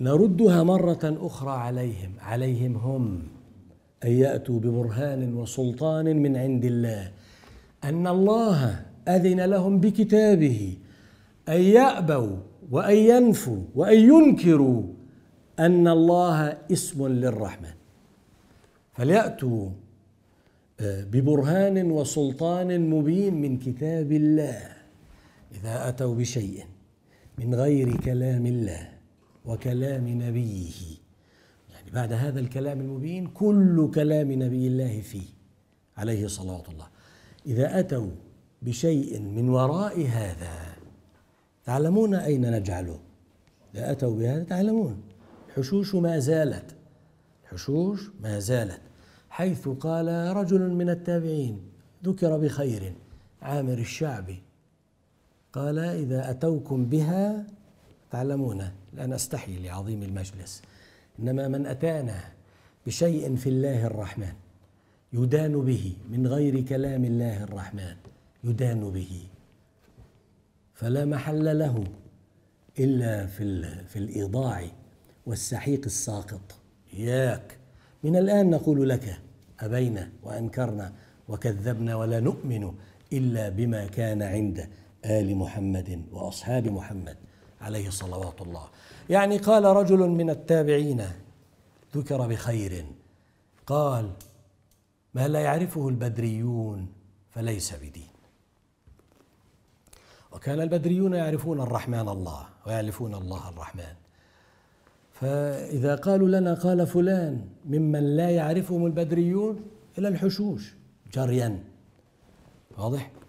نردها مرة أخرى عليهم عليهم هم أن يأتوا ببرهان وسلطان من عند الله أن الله أذن لهم بكتابه أن يأبوا وأن ينفوا وأن ينكروا أن الله اسم للرحمن فليأتوا آه، ببرهان وسلطان مبين من كتاب الله إذا أتوا بشيء من غير كلام الله وكلام نبيه يعني بعد هذا الكلام المبين كل كلام نبي الله فيه عليه صلاه الله إذا أتوا بشيء من وراء هذا تعلمون أين نجعله إذا أتوا بهذا تعلمون الحشوش ما زالت الحشوش ما زالت حيث قال رجل من التابعين ذكر بخير عامر الشعبي قال إذا أتوكم بها تعلمون لا نستحي لعظيم المجلس إنما من أتانا بشيء في الله الرحمن يدان به من غير كلام الله الرحمن يدان به فلا محل له إلا في, في الإيضاع والسحيق الساقط إياك من الآن نقول لك أبينا وأنكرنا وكذبنا ولا نؤمن إلا بما كان عند آل محمد وأصحاب محمد عليه صلوات الله يعني قال رجل من التابعين ذكر بخير قال ما لا يعرفه البدريون فليس بدين وكان البدريون يعرفون الرحمن الله ويعرفون الله الرحمن فإذا قالوا لنا قال فلان ممن لا يعرفهم البدريون إلى الحشوش جريا واضح